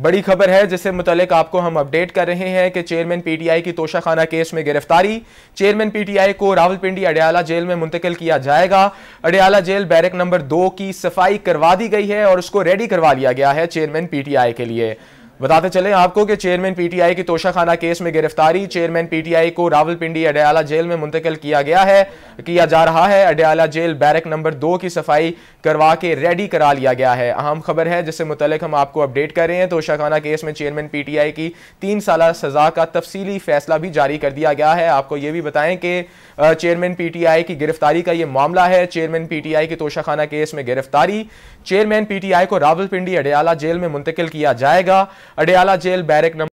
बड़ी खबर है जिससे मुतलिक आपको हम अपडेट कर रहे हैं कि चेयरमैन पीटीआई की तोशाखाना केस में गिरफ्तारी चेयरमैन पीटीआई को रावलपिंडी अडयाला जेल में मुंतकिल किया जाएगा अडयाला जेल बैरक नंबर दो की सफाई करवा दी गई है और उसको रेडी करवा लिया गया है चेयरमैन पीटीआई के लिए बताते चले आपको कि चेयरमैन पीटीआई की तोशाखाना केस में गिरफ्तारी चेयरमैन पीटीआई को रावलपिंडी अडयाला जेल में मुंतकिल किया गया है किया जा रहा है अडयाला जेल बैरक नंबर दो की सफाई करवा के रेडी करा लिया गया है अहम खबर है जिससे मुतलक हम आपको अपडेट कर रहे हैं तोशाखाना केस में चेयरमैन पीटीआई की तीन साल सजा का तफसीली फैसला भी जारी कर दिया गया है आपको ये भी बताएं कि चेयरमैन आई की गिरफ्तारी का यह मामला है चेयरमैन पीटीआई की तोशाखाना केस में गिरफ्तारी चेयरमैन आई को रावलपिंडी अडयाला जेल में मुंतकिल किया जाएगा अडियाला जेल बैरक नंबर